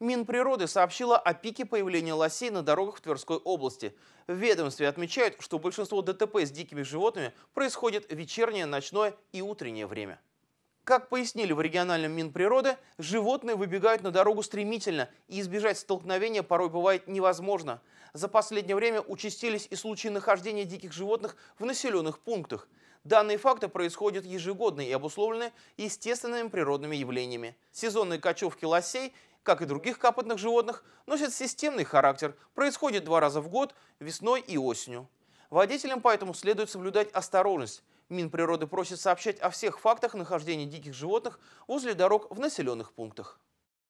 Минприроды сообщила о пике появления лосей на дорогах в Тверской области. В ведомстве отмечают, что большинство ДТП с дикими животными происходит в вечернее, ночное и утреннее время. Как пояснили в региональном Минприроды, животные выбегают на дорогу стремительно, и избежать столкновения порой бывает невозможно. За последнее время участились и случаи нахождения диких животных в населенных пунктах. Данные факты происходят ежегодно и обусловлены естественными природными явлениями. Сезонные кочевки лосей как и других капотных животных, носит системный характер, происходит два раза в год, весной и осенью. Водителям поэтому следует соблюдать осторожность. Минприроды просит сообщать о всех фактах нахождения диких животных возле дорог в населенных пунктах.